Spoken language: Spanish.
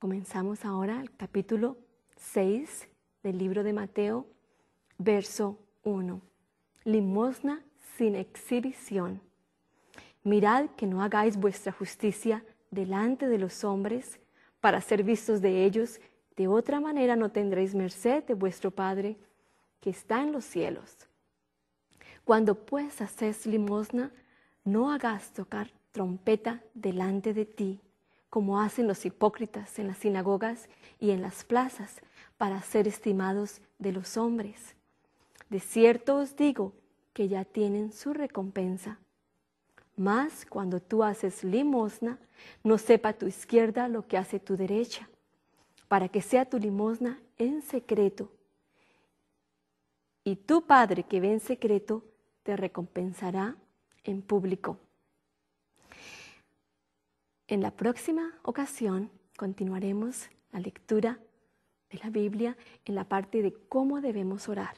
Comenzamos ahora el capítulo 6 del libro de Mateo, verso 1. Limosna sin exhibición. Mirad que no hagáis vuestra justicia delante de los hombres para ser vistos de ellos, de otra manera no tendréis merced de vuestro Padre que está en los cielos. Cuando pues haces limosna, no hagas tocar trompeta delante de ti como hacen los hipócritas en las sinagogas y en las plazas, para ser estimados de los hombres. De cierto os digo que ya tienen su recompensa. Mas cuando tú haces limosna, no sepa tu izquierda lo que hace tu derecha, para que sea tu limosna en secreto. Y tu Padre que ve en secreto, te recompensará en público. En la próxima ocasión continuaremos la lectura de la Biblia en la parte de cómo debemos orar.